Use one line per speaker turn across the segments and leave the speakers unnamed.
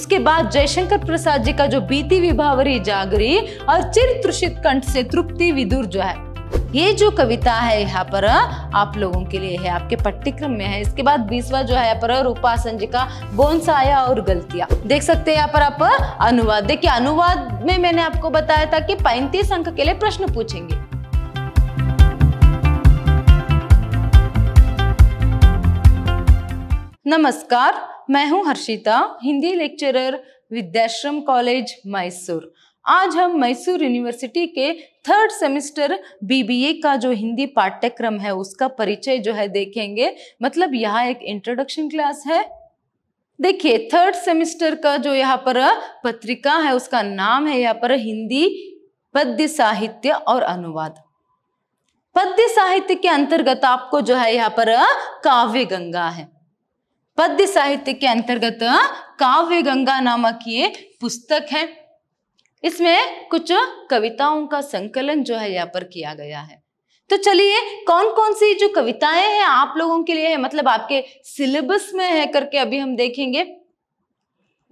उसके बाद जयशंकर प्रसाद जी का जो बीती विभावरी जागरी और चिर तृषित कंठ से तृप्ति विदुर जो है ये जो कविता है यहाँ पर आप लोगों के लिए है आपके पाठ्यक्रम में है इसके बाद बीसवा जो है यहाँ पर रूपासन जी का बोनसाया और गलतियां देख सकते हैं यहाँ पर आप अनुवाद देखिए अनुवाद में मैंने आपको बताया था कि पैंतीस अंक के लिए प्रश्न पूछेंगे नमस्कार मैं हूं हर्षिता हिंदी लेक्चरर विद्याश्रम कॉलेज मैसूर आज हम मैसूर यूनिवर्सिटी के थर्ड सेमेस्टर बीबीए का जो हिंदी पाठ्यक्रम है उसका परिचय जो है देखेंगे मतलब यहाँ एक इंट्रोडक्शन क्लास है देखिए थर्ड सेमेस्टर का जो यहाँ पर पत्रिका है उसका नाम है यहाँ पर हिंदी पद्य साहित्य और अनुवाद पद्य साहित्य के अंतर्गत आपको जो है यहाँ पर काव्य गंगा है पद्य साहित्य के अंतर्गत काव्य गंगा नामक ये पुस्तक है इसमें कुछ कविताओं का संकलन जो है यहाँ पर किया गया है तो चलिए कौन कौन सी जो कविताएं हैं आप लोगों के लिए है मतलब आपके सिलेबस में है करके अभी हम देखेंगे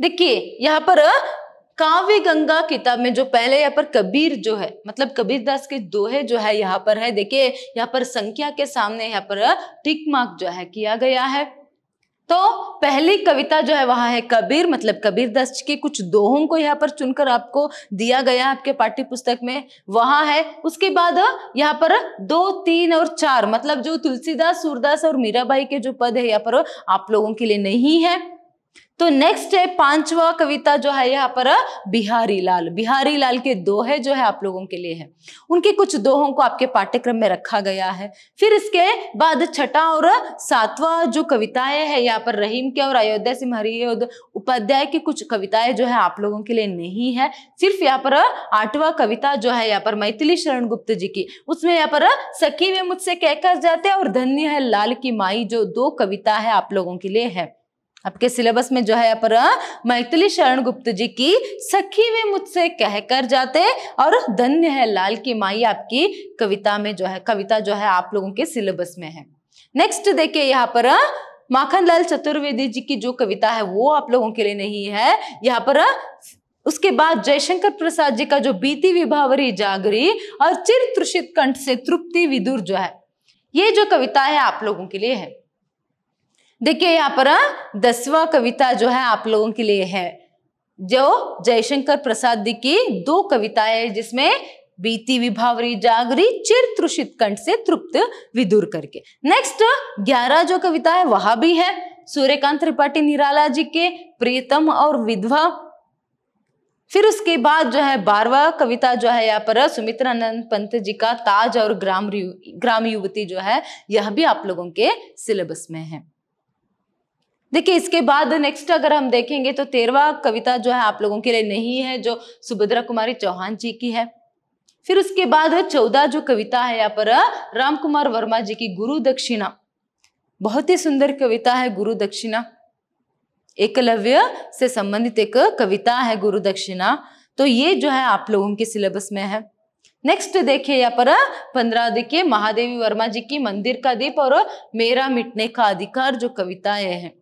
देखिए यहाँ पर काव्य गंगा किताब में जो पहले यहाँ पर कबीर जो है मतलब कबीर दास के दोहे जो है यहाँ पर है देखिए यहाँ पर संख्या के सामने यहाँ पर टिक मार्क जो है किया गया है तो पहली कविता जो है वहां है कबीर मतलब कबीर दस्त के कुछ दोहों को यहाँ पर चुनकर आपको दिया गया आपके पाठ्य पुस्तक में वहां है उसके बाद यहाँ पर दो तीन और चार मतलब जो तुलसीदास सूरदास और मीराबाई के जो पद है यहाँ पर आप लोगों के लिए नहीं है तो नेक्स्ट है पांचवा कविता जो है यहाँ पर बिहारी लाल बिहारी लाल के दोहे जो है आप लोगों के लिए है उनके कुछ दोहों को आपके पाठ्यक्रम में रखा गया है फिर इसके बाद छठा और सातवा जो कविताएं है यहाँ पर रहीम के और अयोध्या सिंह हरियोद उपाध्याय की कुछ कविताएं जो है आप लोगों के लिए नहीं है सिर्फ यहाँ पर आठवां कविता जो है यहाँ पर मैथिली शरण गुप्त जी की उसमें यहाँ पर सखी वे मुझसे कहकर जाते और धन्य है लाल की माई जो दो कविता है आप लोगों के लिए है आपके सिलेबस में जो है पर मैथिली शरण गुप्त जी की सखी वे मुझसे कह कर जाते और धन्य है लाल की माई आपकी कविता में जो है कविता जो है आप लोगों के सिलेबस में है नेक्स्ट देखिए यहाँ पर माखनलाल चतुर्वेदी जी की जो कविता है वो आप लोगों के लिए नहीं है यहाँ पर उसके बाद जयशंकर प्रसाद जी का जो बीती विभावरी जागरी और चिर तृषित कंठ से तृप्ति विदुर जो है ये जो कविता है आप लोगों के लिए है देखिए यहाँ पर हाँ, दसवा कविता जो है आप लोगों के लिए है जो जयशंकर प्रसाद जी की दो कविताएं जिसमें बीती विभावरी जागरी चिर त्रुषित कंठ से तृप्त विदुर करके नेक्स्ट ग्यारह जो कविता है वह भी है सूर्यकांत त्रिपाठी निराला जी के प्रीतम और विधवा फिर उसके बाद जो है बारवा कविता जो है यहाँ पर सुमित्रानंद पंत जी का ताज और ग्राम ग्राम युवती जो है यह भी आप लोगों के सिलेबस में है देखिए इसके बाद नेक्स्ट अगर हम देखेंगे तो तेरवा कविता जो है आप लोगों के लिए नहीं है जो सुभद्रा कुमारी चौहान जी की है फिर उसके बाद चौदह जो कविता है यहाँ पर राम कुमार वर्मा जी की गुरु दक्षिणा बहुत ही सुंदर कविता है गुरु दक्षिणा एकलव्य से संबंधित एक कविता है गुरु दक्षिणा तो ये जो है आप लोगों के सिलेबस में है नेक्स्ट देखिए यहाँ पर पंद्रह देखिए महादेवी वर्मा जी की मंदिर का दीप और मेरा मिटने का अधिकार जो कविता हैं है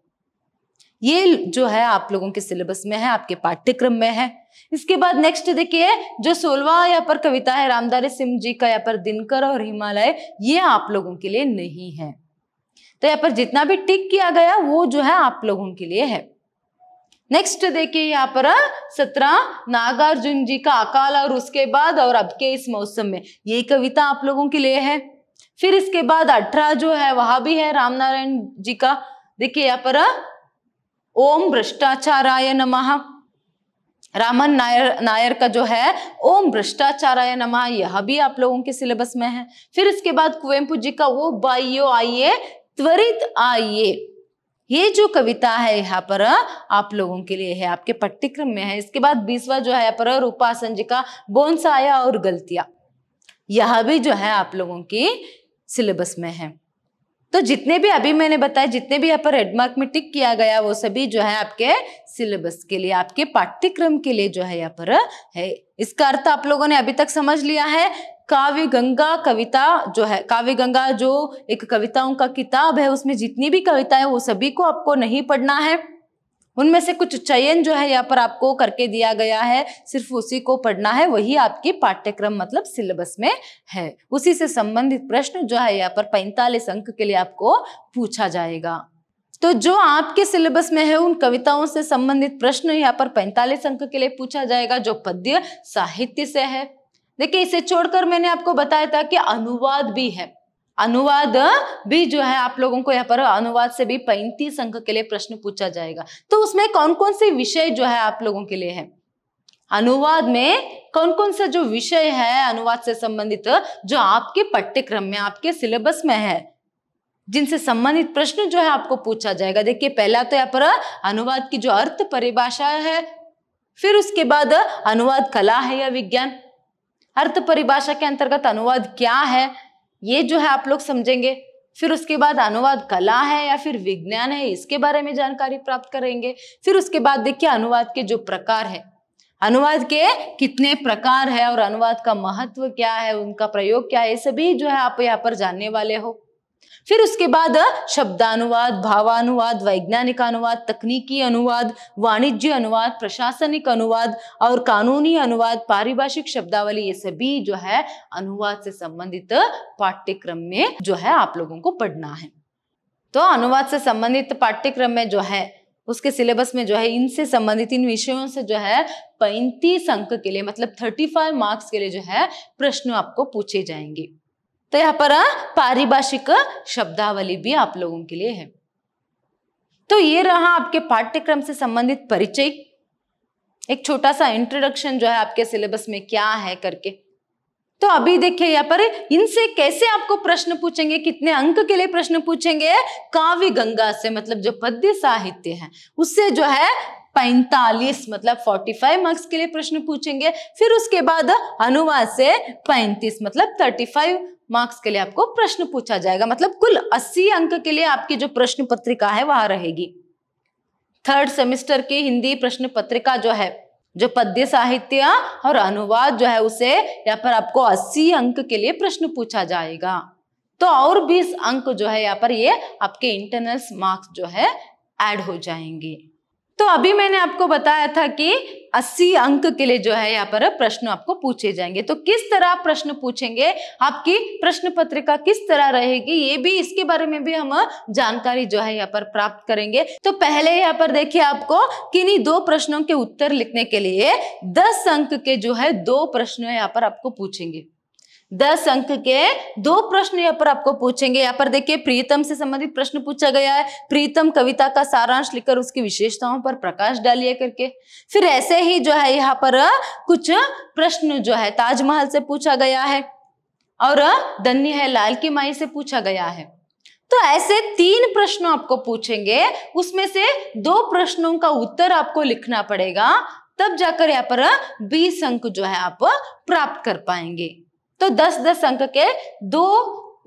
ये जो है आप लोगों के सिलेबस में है आपके पाठ्यक्रम में है इसके बाद नेक्स्ट देखिए जो सोलवा यहाँ पर कविता है रामदारी सिंह जी का या पर दिनकर और हिमालय ये आप लोगों के लिए नहीं है तो यहाँ पर जितना भी टिक किया गया वो जो है आप लोगों के लिए है नेक्स्ट देखिए यहाँ पर सत्रह नागार्जुन जी का अकाल और उसके बाद और अब के इस मौसम में ये कविता आप लोगों के लिए है फिर इसके बाद अठारह जो है वहां भी है रामनारायण जी का देखिए यहाँ पर ओम भ्रष्टाचाराय नमः रामन नायर नायर का जो है ओम भ्रष्टाचाराय नमः यह भी आप लोगों के सिलेबस में है फिर इसके बाद कुवेम्पू जी का वो बाइयो आइए त्वरित आइए ये जो कविता है यहाँ पर आप लोगों के लिए है आपके पाठ्यक्रम में है इसके बाद बीसवा जो है पर रूपासन जी का बोनसाया और गलतियां यह भी जो है आप लोगों की सिलेबस में है तो जितने भी अभी मैंने बताया जितने भी यहाँ पर रेडमार्क में टिक किया गया वो सभी जो है आपके सिलेबस के लिए आपके पाठ्यक्रम के लिए जो है यहाँ पर है इसका अर्थ आप लोगों ने अभी तक समझ लिया है काव्य गंगा कविता जो है काव्य गंगा जो एक कविताओं का किताब है उसमें जितनी भी कविताएं वो सभी को आपको नहीं पढ़ना है उनमें से कुछ चयन जो है यहाँ पर आपको करके दिया गया है सिर्फ उसी को पढ़ना है वही आपकी पाठ्यक्रम मतलब सिलेबस में है उसी से संबंधित प्रश्न जो है यहाँ पर पैंतालीस अंक के लिए आपको पूछा जाएगा तो जो आपके सिलेबस में है उन कविताओं से संबंधित प्रश्न यहाँ पर पैंतालीस अंक के लिए पूछा जाएगा जो पद्य साहित्य से है देखिए इसे छोड़कर मैंने आपको बताया था कि अनुवाद भी है अनुवाद भी जो है आप लोगों को यहाँ पर अनुवाद से भी पैंतीस अंक के लिए प्रश्न पूछा जाएगा तो उसमें कौन कौन से विषय जो है आप लोगों के लिए है अनुवाद में कौन कौन सा जो विषय है अनुवाद से संबंधित जो आपके पाठ्यक्रम में आपके सिलेबस में है जिनसे संबंधित प्रश्न जो है आपको पूछा जाएगा देखिए पहला तो यहाँ पर अनुवाद की जो अर्थ परिभाषा है फिर उसके बाद अनुवाद कला है या विज्ञान अर्थ परिभाषा के अंतर्गत अनुवाद क्या है ये जो है आप लोग समझेंगे फिर उसके बाद अनुवाद कला है या फिर विज्ञान है इसके बारे में जानकारी प्राप्त करेंगे फिर उसके बाद देखिए अनुवाद के जो प्रकार है अनुवाद के कितने प्रकार है और अनुवाद का महत्व क्या है उनका प्रयोग क्या है ये सभी जो है आप यहाँ पर जानने वाले हो फिर उसके बाद शब्दानुवाद भावानुवाद वैज्ञानिक अनुवाद तकनीकी अनुवाद वाणिज्य अनुवाद प्रशासनिक अनुवाद और कानूनी अनुवाद पारिभाषिक शब्दावली ये सभी जो है अनुवाद से संबंधित पाठ्यक्रम में जो है आप लोगों को पढ़ना है तो अनुवाद से संबंधित पाठ्यक्रम में जो है उसके सिलेबस में जो है इनसे संबंधित इन विषयों से जो है पैंतीस अंक के लिए मतलब थर्टी फाइव मार्क्स के लिए जो है प्रश्न आपको पूछे जाएंगे तो यहाँ पर पारिभाषिक शब्दावली भी आप लोगों के लिए है तो ये रहा आपके पाठ्यक्रम से संबंधित परिचय एक छोटा सा इंट्रोडक्शन जो है आपके सिलेबस में क्या है करके तो अभी देखिए यहाँ पर इनसे कैसे आपको प्रश्न पूछेंगे कितने अंक के लिए प्रश्न पूछेंगे काव्य गंगा से मतलब जो पद्य साहित्य है उससे जो है पैंतालीस मतलब फोर्टी फाइव मार्क्स के लिए प्रश्न पूछेंगे फिर उसके बाद अनुवाद से पैंतीस मतलब थर्टी फाइव मार्क्स के लिए आपको प्रश्न पूछा जाएगा मतलब कुल अस्सी अंक के लिए आपकी जो प्रश्न पत्रिका है वह रहेगी थर्ड सेमेस्टर की हिंदी प्रश्न पत्रिका जो है जो पद्य साहित्य और अनुवाद जो है उसे यहाँ पर आपको 80 अंक के लिए प्रश्न पूछा जाएगा तो और 20 अंक जो है यहाँ पर ये आपके इंटरनल्स मार्क्स जो है ऐड हो जाएंगे तो अभी मैंने आपको बताया था कि 80 अंक के लिए जो है यहाँ पर प्रश्न आपको पूछे जाएंगे तो किस तरह प्रश्न पूछेंगे आपकी प्रश्न पत्रिका किस तरह रहेगी ये भी इसके बारे में भी हम जानकारी जो है यहाँ पर प्राप्त करेंगे तो पहले यहाँ पर देखिए आपको किन्हीं दो प्रश्नों के उत्तर लिखने के लिए दस अंक के जो है दो प्रश्न यहाँ पर आपको पूछेंगे दस अंक के दो प्रश्न यहाँ पर आपको पूछेंगे यहाँ पर देखिए प्रीतम से संबंधित प्रश्न पूछा गया है प्रीतम कविता का सारांश लिखकर उसकी विशेषताओं पर प्रकाश डालिए करके फिर ऐसे ही जो है यहाँ पर कुछ प्रश्न जो है ताजमहल से पूछा गया है और धन्य है लाल की माई से पूछा गया है तो ऐसे तीन प्रश्न आपको पूछेंगे उसमें से दो प्रश्नों का उत्तर आपको लिखना पड़ेगा तब जाकर यहाँ पर बीस अंक जो है आप प्राप्त कर पाएंगे तो दस दस अंक के दो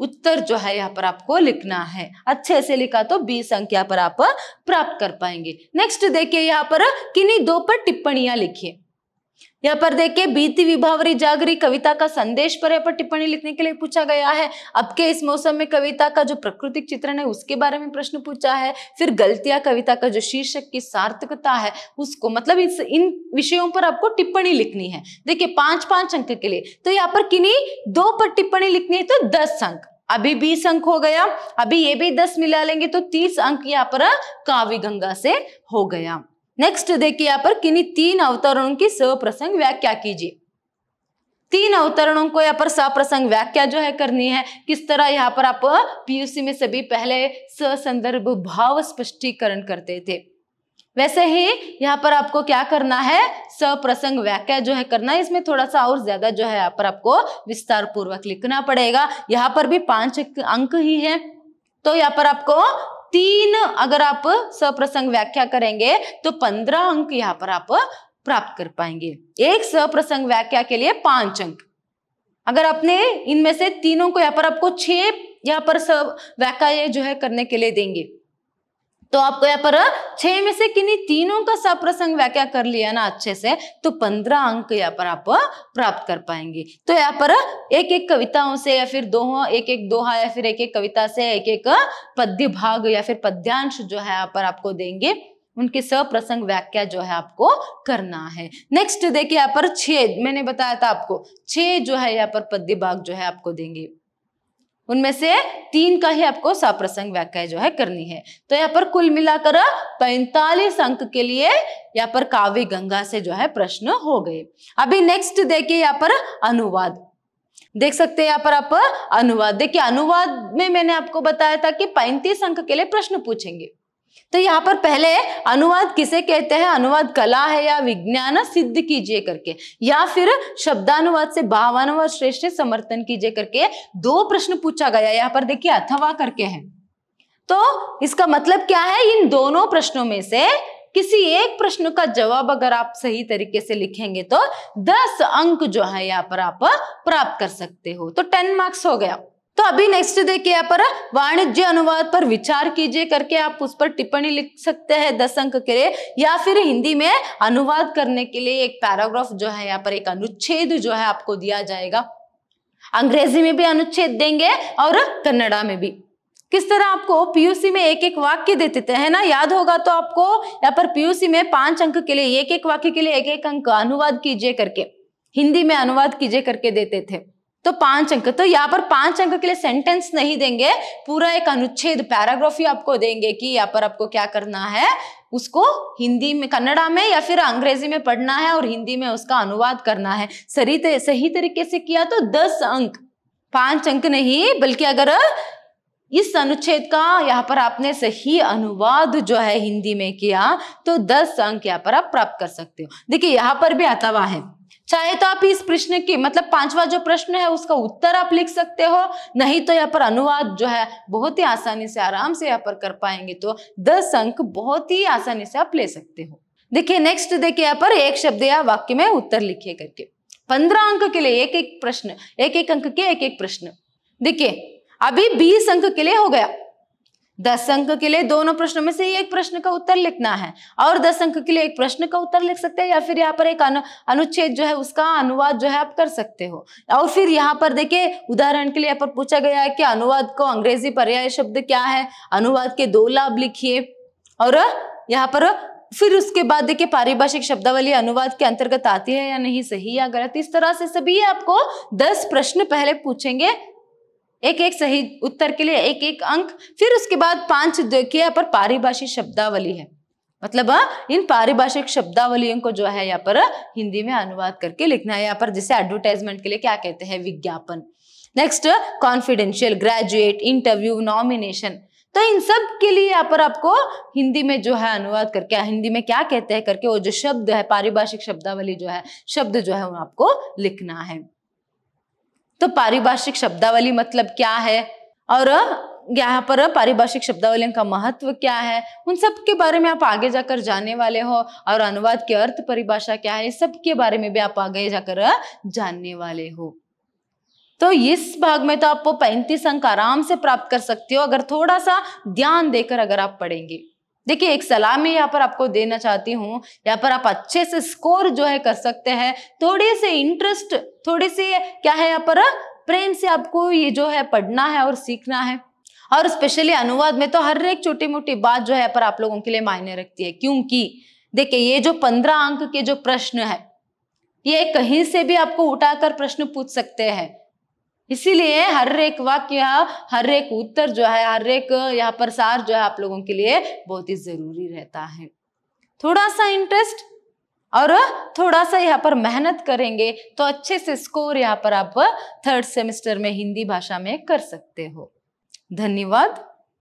उत्तर जो है यहाँ पर आपको लिखना है अच्छे से लिखा तो बीस अंक यहाँ पर आप प्राप्त कर पाएंगे नेक्स्ट देखिए यहाँ पर किन्हीं दो पर टिप्पणियां लिखिए यहाँ पर देखिए बीती विभावरी जागरी कविता का संदेश पर यहाँ पर टिप्पणी लिखने के लिए पूछा गया है अब के इस मौसम में कविता का जो प्राकृतिक चित्रण है उसके बारे में प्रश्न पूछा है फिर गलतियां कविता का जो शीर्षक की सार्थकता है उसको मतलब इस इन विषयों पर आपको टिप्पणी लिखनी है देखिए पांच पांच अंक के लिए तो यहाँ पर किन्नी दो पर टिप्पणी लिखनी है तो दस अंक अभी बीस अंक हो गया अभी ये भी दस मिला लेंगे तो तीस अंक यहाँ पर काव्य गंगा से हो गया नेक्स्ट देखिए यहाँ पर किन्हीं तीन अवतरणों की सप्रसंग व्याख्या कीजिए तीन अवतरणों को यहाँ पर सप्रसंग व्याख्या जो है करनी है किस तरह यहाँ पर आप पीयूसी में सभी पहले संदर्भ भाव स्पष्टीकरण करते थे वैसे ही यहाँ पर आपको क्या करना है सप्रसंग व्याख्या जो है करना है इसमें थोड़ा सा और ज्यादा जो है यहाँ पर आपको विस्तार पूर्वक लिखना पड़ेगा यहाँ पर भी पांच अंक ही है तो यहाँ पर आपको तीन अगर आप सप्रसंग व्याख्या करेंगे तो पंद्रह अंक यहाँ पर आप प्राप्त कर पाएंगे एक सप्रसंग व्याख्या के लिए पांच अंक अगर आपने इनमें से तीनों को यहाँ पर आपको छह यहाँ पर सब व्याख्या जो है करने के लिए देंगे तो आपको यहाँ पर छह में से किन्हीं तीनों का सप्रसंग व्याख्या कर लिया ना अच्छे से तो पंद्रह अंक यहाँ पर आप प्राप्त कर पाएंगे तो यहाँ पर एक एक कविताओं से या फिर दोहा एक एक दोहा या फिर एक एक कविता से एक एक पद्य भाग या फिर पद्यांश जो है यहाँ पर आपको देंगे उनके सप्रसंग व्याख्या जो है आपको करना है नेक्स्ट देखिए यहाँ पर छे मैंने बताया था आपको छे जो है यहाँ पर पद्य भाग जो है आपको देंगे उनमें से तीन का ही आपको सप्रसंग व्याख्या जो है करनी है तो यहाँ पर कुल मिलाकर पैंतालीस अंक के लिए यहाँ पर काव्य गंगा से जो है प्रश्न हो गए अभी नेक्स्ट देखिए यहाँ पर अनुवाद देख सकते हैं यहाँ पर आप अनुवाद देखिए अनुवाद में मैंने आपको बताया था कि पैंतीस अंक के लिए प्रश्न पूछेंगे तो यहाँ पर पहले अनुवाद किसे कहते हैं अनुवाद कला है या विज्ञान सिद्ध कीजिए करके या फिर शब्दानुवाद से भावानुवाद श्रेष्ठ समर्थन कीजिए करके दो प्रश्न पूछा गया यहाँ पर देखिए अथवा करके है तो इसका मतलब क्या है इन दोनों प्रश्नों में से किसी एक प्रश्न का जवाब अगर आप सही तरीके से लिखेंगे तो दस अंक जो है यहाँ पर आप प्राप्त कर सकते हो तो टेन मार्क्स हो गया तो अभी नेक्स्ट देखिए यहाँ पर वाणिज्य अनुवाद पर विचार कीजिए करके आप उस पर टिप्पणी लिख सकते हैं दस अंक के लिए या फिर हिंदी में अनुवाद करने के लिए एक पैराग्राफ जो है यहाँ पर एक अनुच्छेद जो है आपको दिया जाएगा अंग्रेजी में भी अनुच्छेद देंगे और कन्नड़ा में भी किस तरह आपको पीयूसी में एक एक वाक्य दे देते हैं ना याद होगा तो आपको यहाँ पर पीयूसी में पांच अंक के लिए एक एक वाक्य के लिए एक एक अंक अनुवाद कीजिए करके हिंदी में अनुवाद कीजिए करके देते थे तो पांच अंक तो यहाँ पर पांच अंक के लिए सेंटेंस नहीं देंगे पूरा एक अनुच्छेद पैराग्राफी आपको देंगे कि यहाँ पर आपको क्या करना है उसको हिंदी में कन्नड़ा में या फिर अंग्रेजी में पढ़ना है और हिंदी में उसका अनुवाद करना है सही सही तरीके से किया तो दस अंक पांच अंक नहीं बल्कि अगर इस अनुच्छेद का यहाँ पर आपने सही अनुवाद जो है हिंदी में किया तो दस अंक यहाँ पर आप प्राप्त कर सकते हो देखिए यहाँ पर भी आता हुआ है चाहे तो आप इस प्रश्न की मतलब पांचवा जो प्रश्न है उसका उत्तर आप लिख सकते हो नहीं तो यहाँ पर अनुवाद जो है बहुत ही आसानी से आराम से यहाँ पर कर पाएंगे तो दस अंक बहुत ही आसानी से आप ले सकते हो देखिए नेक्स्ट देखिए यहाँ पर एक शब्द या वाक्य में उत्तर लिखिए करके पंद्रह अंक के लिए एक एक प्रश्न एक एक अंक के एक एक प्रश्न देखिए अभी बीस अंक के लिए हो गया दस अंक के लिए दोनों प्रश्नों में से एक प्रश्न का उत्तर लिखना है और दस अंक के लिए एक प्रश्न का उत्तर लिख सकते हैं या फिर यहाँ पर एक अनु, अनुच्छेद जो है उसका अनुवाद जो है आप कर सकते हो और फिर यहाँ पर देखिए उदाहरण के लिए यहाँ पर पूछा गया है कि अनुवाद को अंग्रेजी पर्याय शब्द क्या है अनुवाद के दो लाभ लिखिए और यहाँ पर फिर उसके बाद देखिए पारिभाषिक शब्दावली अनुवाद के अंतर्गत आती है या नहीं सही या गलत इस तरह से सभी आपको दस प्रश्न पहले पूछेंगे एक एक सही उत्तर के लिए एक एक अंक फिर उसके बाद पांच देखिए यहाँ पर पारिभाषिक शब्दावली है मतलब हाँ, इन पारिभाषिक शब्दावलियों को जो है यहाँ पर हिंदी में अनुवाद करके लिखना है यहाँ पर जिसे एडवर्टाइजमेंट के लिए क्या कहते हैं विज्ञापन next confidential graduate interview nomination तो इन सब के लिए यहाँ पर आपको हिंदी में जो है अनुवाद करके हिंदी में क्या कहते हैं करके वो जो शब्द है पारिभाषिक शब्दावली जो है शब्द जो है वो आपको लिखना है तो पारिभाषिक शब्दावली मतलब क्या है और यहाँ पर पारिभाषिक शब्दावलियों का महत्व क्या है उन सब के बारे में आप आगे जाकर जाने वाले हो और अनुवाद के अर्थ परिभाषा क्या है सब के बारे में भी आप आगे जाकर जानने वाले हो तो इस भाग में तो आप पैंतीस अंक आराम से प्राप्त कर सकते हो अगर थोड़ा सा ध्यान देकर अगर आप पढ़ेंगे देखिए एक सलाह मैं यहाँ पर आपको देना चाहती हूँ यहाँ पर आप अच्छे से स्कोर जो है कर सकते हैं थोड़े से इंटरेस्ट थोड़े से क्या है यहाँ पर प्रेम से आपको ये जो है पढ़ना है और सीखना है और स्पेशली अनुवाद में तो हर एक छोटी मोटी बात जो है पर आप लोगों के लिए मायने रखती है क्योंकि देखिए ये जो पंद्रह अंक के जो प्रश्न है ये कहीं से भी आपको उठाकर प्रश्न पूछ सकते हैं इसीलिए हर एक वाक्य हर एक उत्तर जो है हर एक यहाँ पर सार जो है आप लोगों के लिए बहुत ही जरूरी रहता है थोड़ा सा इंटरेस्ट और थोड़ा सा यहाँ पर मेहनत करेंगे तो अच्छे से स्कोर यहाँ पर आप थर्ड सेमेस्टर में हिंदी भाषा में कर सकते हो धन्यवाद